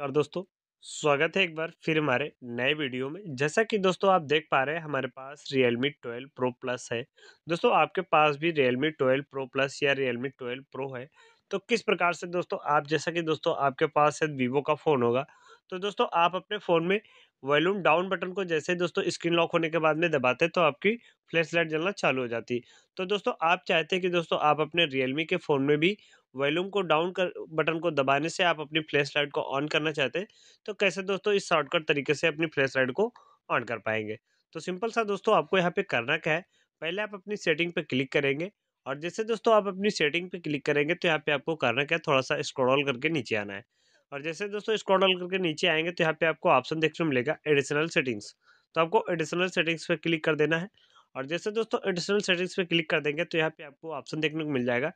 नमस्कार दोस्तों स्वागत है एक बार फिर हमारे नए वीडियो में जैसा कि दोस्तों आप देख पा रहे हैं हमारे पास Realme 12 Pro Plus है दोस्तों आपके पास भी Realme 12 Pro Plus या Realme 12 Pro है तो किस प्रकार से दोस्तों आप जैसा कि दोस्तों आपके पास है वीवो का फ़ोन होगा तो दोस्तों आप अपने फ़ोन में वॉल्यूम डाउन बटन को जैसे दोस्तों स्क्रीन लॉक होने के बाद में दबाते तो आपकी फ्लैश लाइट जलना चालू हो जाती तो दोस्तों आप चाहते हैं कि दोस्तों आप अपने रियलमी के फ़ोन में भी वॉल्यूम को डाउन कर बटन को दबाने से आप अपनी फ्लैश लाइट को ऑन करना चाहते हैं तो कैसे दोस्तों इस शॉर्टकट तरीके से अपनी फ्लैश लाइट को ऑन कर पाएंगे तो सिंपल सा दोस्तों आपको यहाँ पे करना क्या है पहले आप अपनी सेटिंग पे क्लिक करेंगे और जैसे दोस्तों आप अपनी सेटिंग पे क्लिक करेंगे तो यहाँ पे आपको करना क्या है थोड़ा सा स्क्रॉल करके नीचे आना है और जैसे दोस्तों स्क्रॉल डाउन करके नीचे आएंगे तो यहाँ पे आपको ऑप्शन देखने को मिलेगा एडिशनल सेटिंग्स तो आपको एडिशनल सेटिंग्स पे क्लिक कर देना है और जैसे दोस्तों एडिशनल सेटिंग्स पे क्लिक कर देंगे तो यहाँ पे आपको ऑप्शन देखने को मिल जाएगा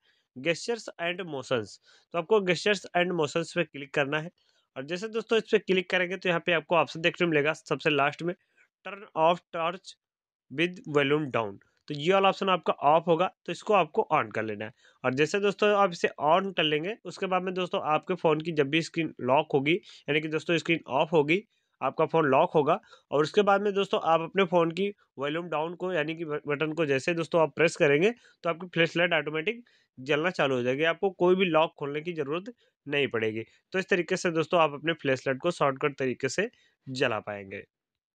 गेस्चर्स एंड मोशंस तो आपको गेस्चर्स एंड मोशंस पे क्लिक करना है और जैसे दोस्तों इस पर क्लिक करेंगे तो यहाँ पे आपको ऑप्शन देखने को मिलेगा सबसे लास्ट में turn off torch with volume down तो ये वाला ऑप्शन आपका ऑफ होगा तो इसको आपको ऑन कर लेना है और जैसे दोस्तों आप इसे ऑन कर लेंगे उसके बाद में दोस्तों आपके फ़ोन की जब भी स्क्रीन लॉक होगी यानी कि दोस्तों स्क्रीन ऑफ होगी आपका फ़ोन लॉक होगा और उसके बाद में दोस्तों आप अपने फ़ोन की वॉल्यूम डाउन को यानी कि बटन को जैसे दोस्तों आप प्रेस करेंगे तो आपकी फ्लैश लाइट ऑटोमेटिक जलना चालू हो जाएगी आपको कोई भी लॉक खोलने की ज़रूरत नहीं पड़ेगी तो इस तरीके से दोस्तों आप अपने फ्लैश लाइट को शॉर्टकट तरीके से जला पाएंगे